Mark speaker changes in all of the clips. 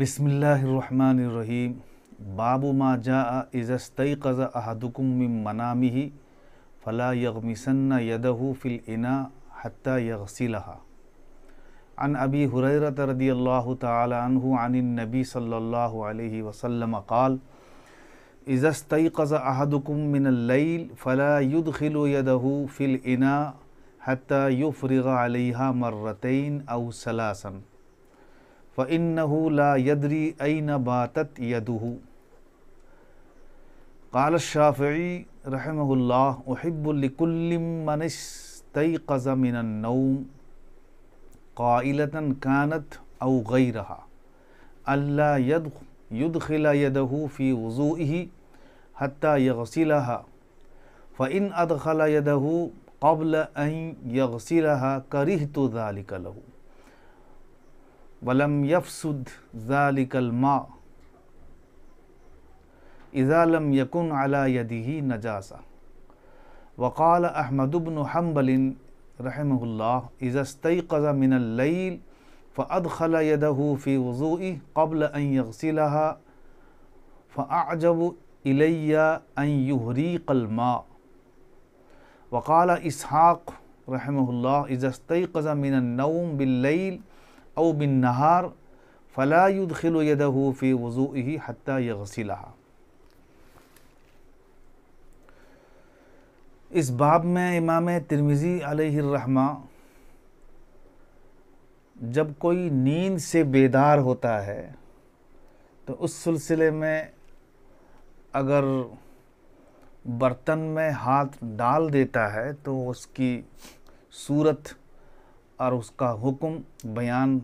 Speaker 1: بسم الله الرحمن الرحيم باب ما جاء إذا استيقظ أحدكم من منامه فلا يغمسن يده في الإناء حتى يغسلها عن أبي هريرة رضي الله تعالى عنه عن النبي صلى الله عليه وسلم قال إذا استيقظ أحدكم من الليل فلا يدخل يده في الإناء حتى يفرغ عليها مرتين أو ثلاثا فإنه لا يدري أين باتت يده قال الشافعي رحمه الله أحب لكل من استيقظ من النوم قائلة كانت أو غيرها ألا يدخل, يده في وضوئه حتى يغسلها فإن أدخل يده قبل أن يغسلها كرهت ذلك له ولم يفسد ذلك الماء إذا لم يكن على يده نجاسة وقال أحمد بن حنبل رحمه الله إذا استيقظ من الليل فأدخل يده في وضوئه قبل أن يغسلها فأعجب إلي أن يهريق الماء وقال إسحاق رحمه الله إذا استيقظ من النوم بالليل अव बिन नहार फ़लायुदखिलदहू फ़ी वज़ू ही हती यसिला इस बाब में इमाम तिरमिज़ी अलहमा जब कोई नींद से बेदार होता है तो उस सिलसिले में अगर बर्तन में हाथ डाल देता है तो उसकी सूरत और उसका हुक्म बयान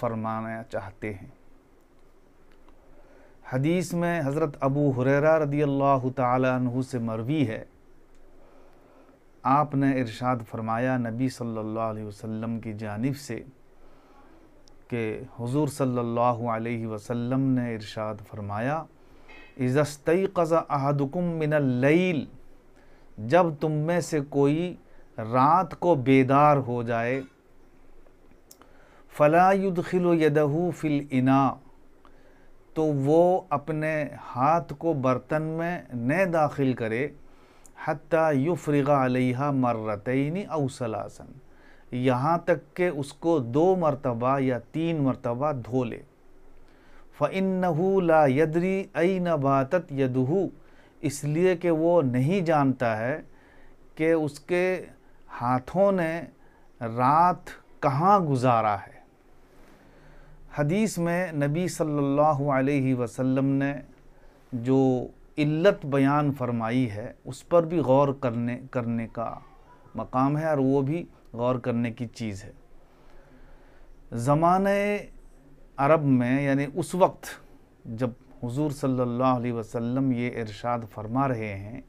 Speaker 1: फरमाना चाहते हैं हदीस में हज़रत अबू हुररा रदी अल्लाह तु से मरवी है आपने इरशाद फरमाया नबी सल्लल्लाहु अलैहि वसल्लम की जानिब से कि हुजूर सल्लल्लाहु अलैहि वसल्लम ने इरशाद फरमाया इज़स्तई कज़ा अहदकुम मिनल लैल जब तुम में से कोई रात को बेदार हो जाए खिलो यदहू फिल इना तो वो अपने हाथ को बर्तन में न दाखिल करे हती युफ्रिगा अलहा मर्रतनी अवसलासन यहाँ तक के उसको दो मरतबा या तीन मरतबा धो ले फ़िनहू ला यदरी अई नबातत यदहू इसलिए कि वो नहीं जानता है कि उसके हाथों ने रात कहाँ गुजारा है हदीस में नबी सल्लल्लाहु अलैहि वसल्लम ने जो इल्लत बयान फरमाई है उस पर भी गौर करने करने का मकाम है और वो भी गौर करने की चीज़ है ज़मान अरब में यानी उस वक्त जब हुजूर सल्लल्लाहु अलैहि वसल्लम ये इरशाद फरमा रहे हैं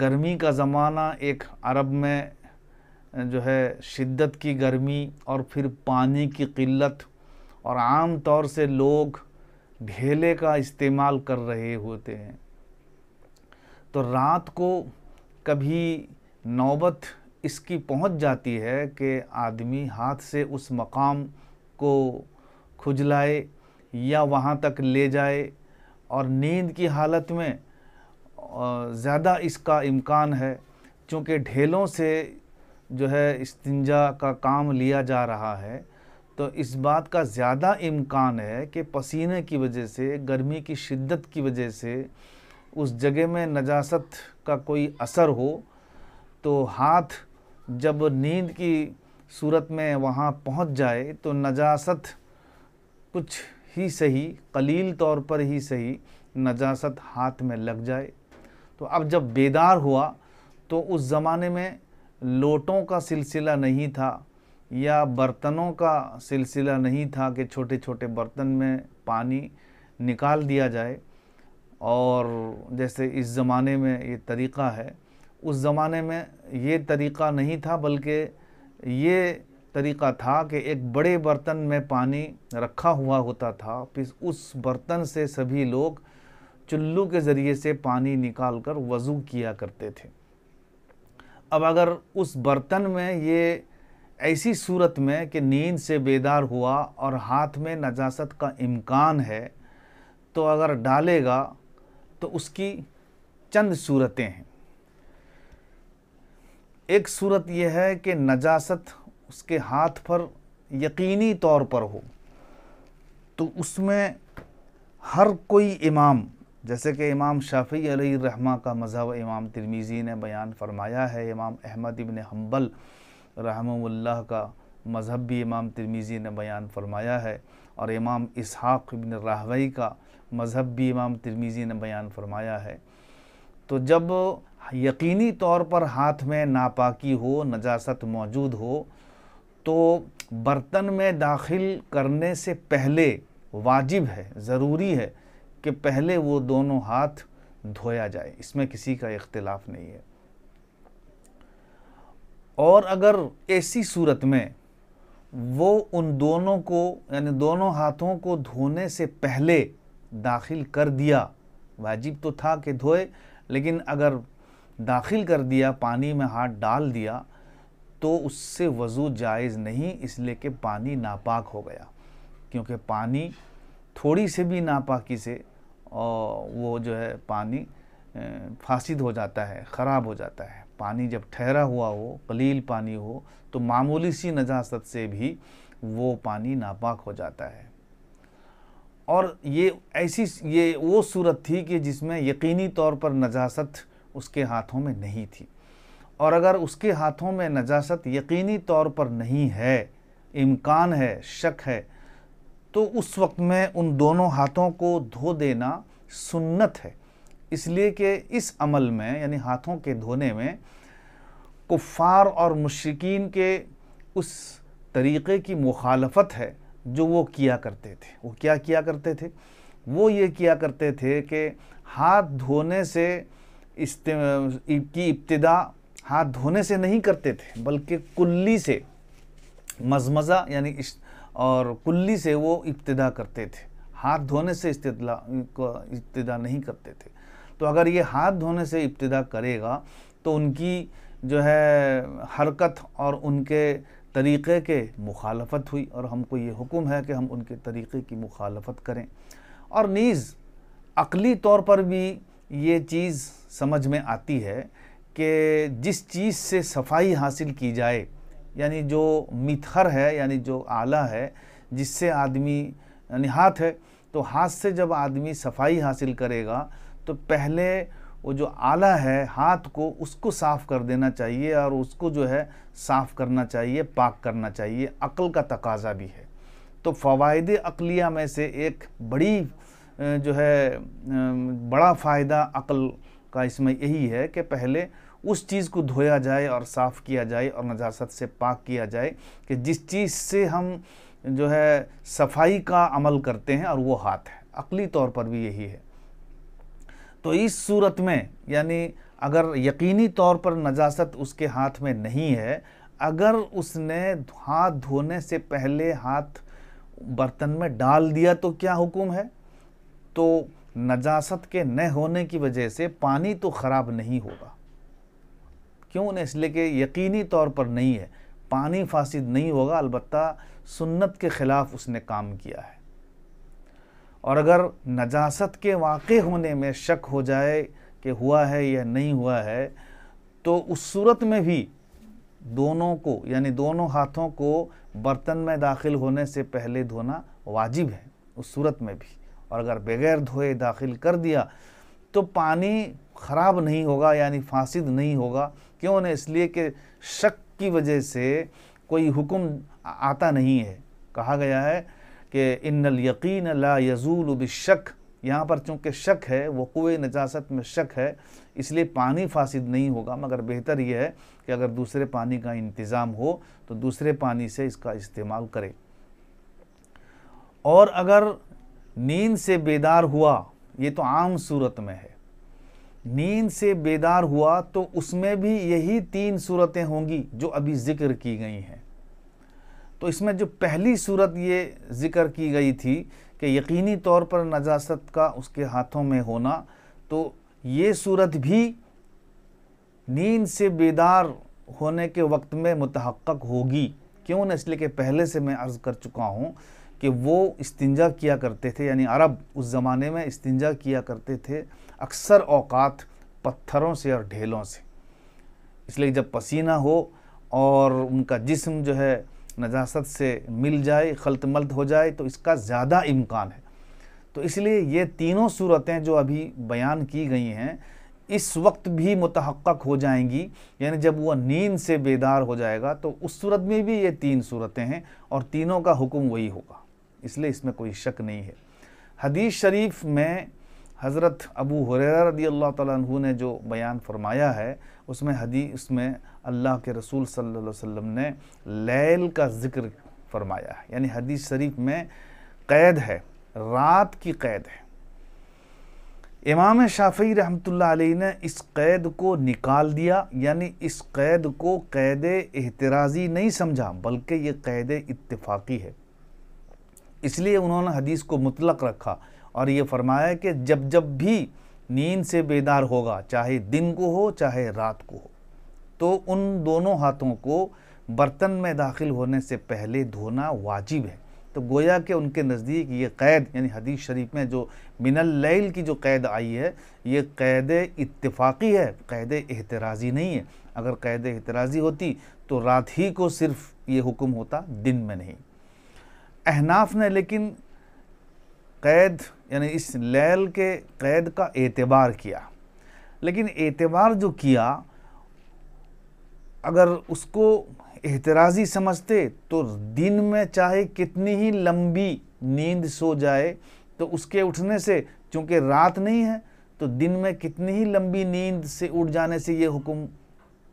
Speaker 1: गर्मी का ज़माना एक अरब में जो है शिद्दत की गर्मी और फिर पानी की किल्लत और आम तौर से लोग ढेले का इस्तेमाल कर रहे होते हैं तो रात को कभी नौबत इसकी पहुंच जाती है कि आदमी हाथ से उस मकाम को खुजलाए या वहाँ तक ले जाए और नींद की हालत में ज़्यादा इसका इम्कान है क्योंकि ढेलों से जो है इस्तिंजा का काम लिया जा रहा है तो इस बात का ज़्यादा इम्कान है कि पसीने की वजह से गर्मी की शिद्दत की वजह से उस जगह में नजासत का कोई असर हो तो हाथ जब नींद की सूरत में वहाँ पहुँच जाए तो नजासत कुछ ही सही कलील तौर पर ही सही नजासत हाथ में लग जाए तो अब जब बेदार हुआ तो उस ज़माने में लोटों का सिलसिला नहीं था या बर्तनों का सिलसिला नहीं था कि छोटे छोटे बर्तन में पानी निकाल दिया जाए और जैसे इस ज़माने में ये तरीक़ा है उस ज़माने में ये तरीक़ा नहीं था बल्कि ये तरीक़ा था कि एक बड़े बर्तन में पानी रखा हुआ होता था फिर उस बर्तन से सभी लोग चुल्लू के ज़रिए से पानी निकाल कर वज़ू किया करते थे अब अगर उस बर्तन में ये ऐसी सूरत में कि नींद से बेदार हुआ और हाथ में नजासत का इम्कान है तो अगर डालेगा तो उसकी चंद सूरतें हैं एक सूरत यह है कि नजासत उसके हाथ पर यकीनी तौर पर हो तो उसमें हर कोई इमाम जैसे कि इमाम शाफ़ी रहमा का मज़हब इमाम तिरमीज़ी ने बयान फरमाया है इमाम अहमद इबन हम्बल रहमल्ला का मज़हब भी इमाम तिरमीज़ी ने बयान फरमाया है और इमाम इसहाक़ इबन राहवई का मज़हब भी इमाम तिरमीज़ी ने बयान फरमाया है तो जब यकीनी तौर पर हाथ में नापाकी हो नजासत मौजूद हो तो बर्तन में दाखिल करने से पहले वाजिब है ज़रूरी है कि पहले वो दोनों हाथ धोया जाए इसमें किसी का इख्तलाफ नहीं है और अगर ऐसी सूरत में वो उन दोनों को यानी दोनों हाथों को धोने से पहले दाखिल कर दिया वाजिब तो था कि धोए लेकिन अगर दाखिल कर दिया पानी में हाथ डाल दिया तो उससे वज़ू जायज़ नहीं इसलिए कि पानी नापाक हो गया क्योंकि पानी थोड़ी से भी नापाकी से और वो जो है पानी फासिद हो जाता है ख़राब हो जाता है पानी जब ठहरा हुआ हो कलील पानी हो तो मामूली सी नजास्त से भी वो पानी नापाक हो जाता है और ये ऐसी ये वो सूरत थी कि जिसमें यकीनी तौर पर नजास्त उसके हाथों में नहीं थी और अगर उसके हाथों में नजास्त यकीनी तौर पर नहीं है इम्कान है शक है तो उस वक्त में उन दोनों हाथों को धो देना सुन्नत है इसलिए कि इस अमल में यानी हाथों के धोने में कुफ़ार और मुश्किन के उस तरीक़े की मुखालफत है जो वो किया करते थे वो क्या किया करते थे वो ये किया करते थे कि हाथ धोने से की इब्तदा हाथ धोने से नहीं करते थे बल्कि कुल्ली से मजमज़ा यानी इस, और कुल्ली से वो इब्तदा करते थे हाथ धोने से इब्तदा नहीं करते थे तो अगर ये हाथ धोने से इब्तदा करेगा तो उनकी जो है हरकत और उनके तरीक़े के मुखालफत हुई और हमको ये हुक्म है कि हम उनके तरीक़े की मुखालफत करें और नीज़ अकली तौर पर भी ये चीज़ समझ में आती है कि जिस चीज़ से सफाई हासिल की जाए यानी जो मिथर है यानी जो आला है जिससे आदमी यानी हाथ है तो हाथ से जब आदमी सफाई हासिल करेगा तो पहले वो जो आला है हाथ को उसको साफ़ कर देना चाहिए और उसको जो है साफ़ करना चाहिए पाक करना चाहिए अक्ल का तकाजा भी है तो फ़वाद अकलिया में से एक बड़ी जो है बड़ा फ़ायदा अक्ल का इसमें यही है कि पहले उस चीज़ को धोया जाए और साफ़ किया जाए और नजास्त से पाक किया जाए कि जिस चीज़ से हम जो है सफाई का अमल करते हैं और वो हाथ है अकली तौर पर भी यही है तो इस सूरत में यानी अगर यकीनी तौर पर नजास्त उसके हाथ में नहीं है अगर उसने हाथ धोने से पहले हाथ बर्तन में डाल दिया तो क्या हुक्म है तो नजासत के न होने की वजह से पानी तो ख़राब नहीं होगा क्यों उन्हें इसलिए कि यकीनी तौर पर नहीं है पानी फासिद नहीं होगा अलबत् सुन्नत के ख़िलाफ़ उसने काम किया है और अगर नजासत के वाक़ होने में शक हो जाए कि हुआ है या नहीं हुआ है तो उस सूरत में भी दोनों को यानी दोनों हाथों को बर्तन में दाखिल होने से पहले धोना वाजिब है उस सूरत में भी और अगर बगैर धोए दाखिल कर दिया तो पानी ख़राब नहीं होगा यानी फासिद नहीं होगा क्यों नहीं इसलिए कि शक की वजह से कोई हुक्म आता नहीं है कहा गया है कि इन्नल यकीन ला यजूल बिशक यहाँ पर चूँकि शक है कुए नजास्त में शक है इसलिए पानी फासिद नहीं होगा मगर बेहतर यह है कि अगर दूसरे पानी का इंतज़ाम हो तो दूसरे पानी से इसका इस्तेमाल करें और अगर नींद से बेदार हुआ ये तो आम सूरत में है नींद से बेदार हुआ तो उसमें भी यही तीन सूरतें होंगी जो अभी ज़िक्र की गई हैं तो इसमें जो पहली सूरत ये ज़िक्र की गई थी कि यकीनी तौर पर नजासत का उसके हाथों में होना तो ये सूरत भी नींद से बेदार होने के वक्त में मुतहक़ होगी क्यों ना इसलिए कि पहले से मैं अर्ज़ कर चुका हूँ कि वो इस्तिंजा किया करते थे यानी अरब उस ज़माने में इस्तिंजा किया करते थे अक्सर औकात पत्थरों से और ढेलों से इसलिए जब पसीना हो और उनका जिस्म जो है नजासत से मिल जाए खलत हो जाए तो इसका ज़्यादा इम्कान है तो इसलिए ये तीनों सूरतें जो अभी बयान की गई हैं इस वक्त भी मुतहक़ हो जाएंगी यानी जब वह नींद से बेदार हो जाएगा तो उस सूरत में भी ये तीन सूरतें हैं और तीनों का हुक्म वही होगा इसलिए इसमें कोई शक नहीं है हदीस शरीफ में हज़रत अबू हुरैरा रदी अल्लाह तु ने जो बयान फरमाया है उसमें हदी उसमें अल्लाह के रसूल सल्लल्लाहु अलैहि वसल्लम ने लैल का ज़िक्र फरमाया है यानी हदीस शरीफ में कैद है रात की कैद है इमाम शाफी रहमत ने इस कैद को निकाल दिया यानी इस कैद को कैद एहतराज़ी नहीं समझा बल्कि ये कैद इतफ़ाकी है इसलिए उन्होंने हदीस को मुतलक रखा और ये फरमाया कि जब जब भी नींद से बेदार होगा चाहे दिन को हो चाहे रात को हो तो उन दोनों हाथों को बर्तन में दाखिल होने से पहले धोना वाजिब है तो गोया के उनके नज़दीक ये कैद यानी हदीस शरीफ में जो मिनल लैल की जो कैद आई है ये कैद इतफ़ाकी है कैद एहतराज़ी नहीं है अगर कैद एहतराज़ी होती तो रात ही को सिर्फ़ ये हुक्म होता दिन में नहीं अहनाफ ने लेकिन क़ैद यानी इस लैल के क़ैद का एतबार किया लेकिन एतबार जो किया अगर उसको एतराज़ी समझते तो दिन में चाहे कितनी ही लंबी नींद सो जाए तो उसके उठने से चूँकि रात नहीं है तो दिन में कितनी ही लंबी नींद से उठ जाने से ये हुक्म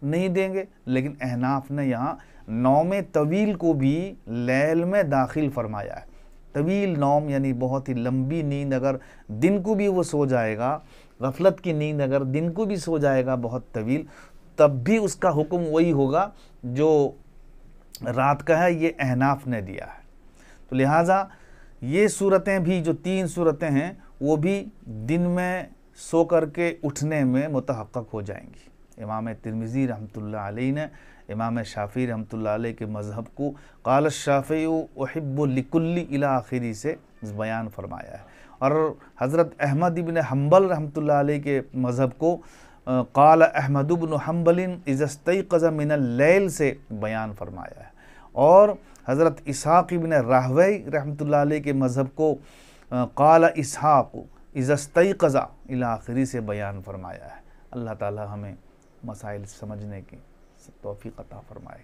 Speaker 1: नहीं देंगे लेकिन अहनाफ ने यहाँ नौम तवील को भी लैल में दाखिल फरमाया है तवील नौम यानी बहुत ही लंबी नींद अगर दिन को भी वो सो जाएगा गफलत की नींद अगर दिन को भी सो जाएगा बहुत तवील तब भी उसका हुक्म वही होगा जो रात का है ये अहनाफ ने दिया है तो लिहाजा ये सूरतें भी जो तीन सूरतें हैं वो भी दिन में सो कर के उठने में मुतहक़ हो जाएंगी इमाम तिरमिज़ी रहमतुल्लाह अलैह ने इमाम शाफ़ी रहमत के मज़हब को काल शाफ़ी वहब्लिकुल्ली इला आखिरी से बयान फरमाया है और हज़रत अहमद इबन हम्बल रहमत के मज़हब को काल अहमदबिन हम्बलिन इज़स्ती कज़ा मिनल से बयान फरमाया है और हज़रत इसहाक़ इबन राहवई रहमत के मज़हब को काल इसहाक़ इज़स्ती कज़ा इला आखिरी से बयान फरमाया है अल्लाह ताली हमें मसाइल समझने की तोफ़ी अता फरमाए